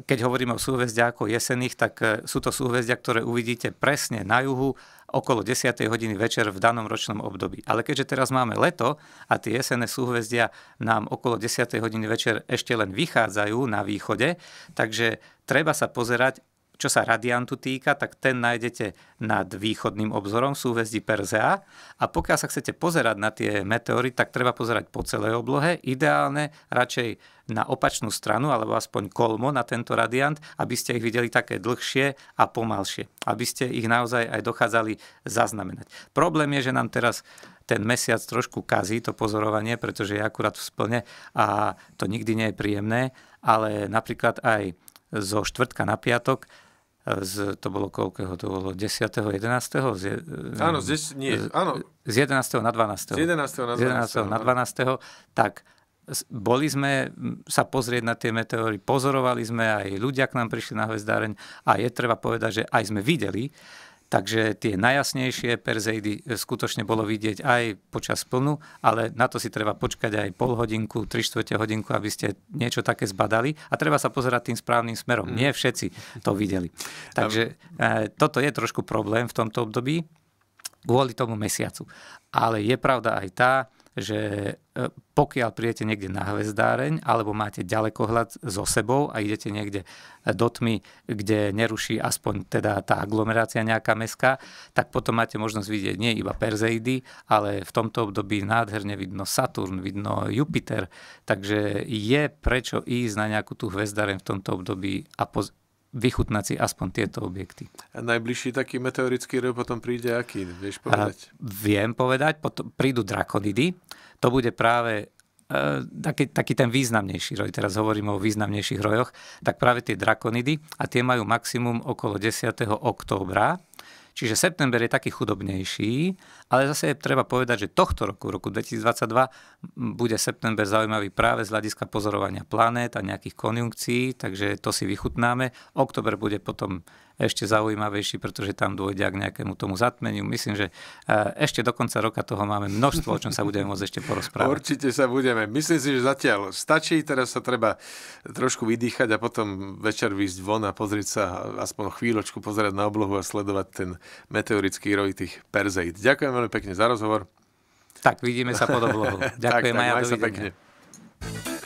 keď hovoríme o súhvezdia ako jesených, tak e, sú to súhvezdia, ktoré uvidíte presne na juhu okolo 10. hodiny večer v danom ročnom období. Ale keďže teraz máme leto a tie jesenné súhvezdia nám okolo 10. hodiny večer ešte len vychádzajú na východe, takže treba sa pozerať, čo sa radiantu týka, tak ten nájdete nad východným obzorom v súvezdi Perzea a pokiaľ sa chcete pozerať na tie meteory, tak treba pozerať po celej oblohe, ideálne radšej na opačnú stranu, alebo aspoň kolmo na tento radiant, aby ste ich videli také dlhšie a pomalšie, aby ste ich naozaj aj dochádzali zaznamenať. Problém je, že nám teraz ten mesiac trošku kazí to pozorovanie, pretože je akurát v splne a to nikdy nie je príjemné, ale napríklad aj zo štvrtka na piatok z, to bolo koľkého, to bolo 10. 11. E, z, áno, z, nie, áno. z 11. na 12. Z 11. na 12. Z 11. na 12. Tak boli sme sa pozrieť na tie meteóry, pozorovali sme, aj ľudia k nám prišli na hvezdáreň a je treba povedať, že aj sme videli, Takže tie najjasnejšie Perzeidy e, skutočne bolo vidieť aj počas plnu, ale na to si treba počkať aj pol hodinku, tri štvrte hodinku, aby ste niečo také zbadali a treba sa pozerať tým správnym smerom. Mm. Nie všetci to videli. Takže e, toto je trošku problém v tomto období kvôli tomu mesiacu. Ale je pravda aj tá, že e, pokiaľ prijete niekde na hvezdáreň alebo máte ďalekohľad so sebou a idete niekde do tmy, kde neruší aspoň teda tá aglomerácia nejaká meska, tak potom máte možnosť vidieť nie iba Perzeidy, ale v tomto období nádherne vidno Saturn, vidno Jupiter, takže je prečo ísť na nejakú tú hvezdáreň v tomto období a poz- vychutnať si aspoň tieto objekty. A najbližší taký meteorický roj potom príde aký? Vieš povedať? A viem povedať, potom prídu drakonidy. To bude práve e, taký, taký ten významnejší roj, teraz hovorím o významnejších rojoch, tak práve tie drakonidy a tie majú maximum okolo 10. októbra Čiže september je taký chudobnejší, ale zase treba povedať, že tohto roku, roku 2022, bude september zaujímavý práve z hľadiska pozorovania planét a nejakých konjunkcií, takže to si vychutnáme. Oktober bude potom ešte zaujímavejší, pretože tam dôjde k nejakému tomu zatmeniu. Myslím, že e, ešte do konca roka toho máme množstvo, o čom sa budeme môcť ešte porozprávať. Určite sa budeme. Myslím si, že zatiaľ stačí, teraz sa treba trošku vydýchať a potom večer výjsť von a pozrieť sa aspoň chvíľočku, pozerať na oblohu a sledovať ten meteorický roj tých Perzeid. Ďakujem veľmi pekne za rozhovor. Tak, vidíme sa pod oblohu. Ďakujem tak, tak, aj ja, dovidenia. Sa pekne.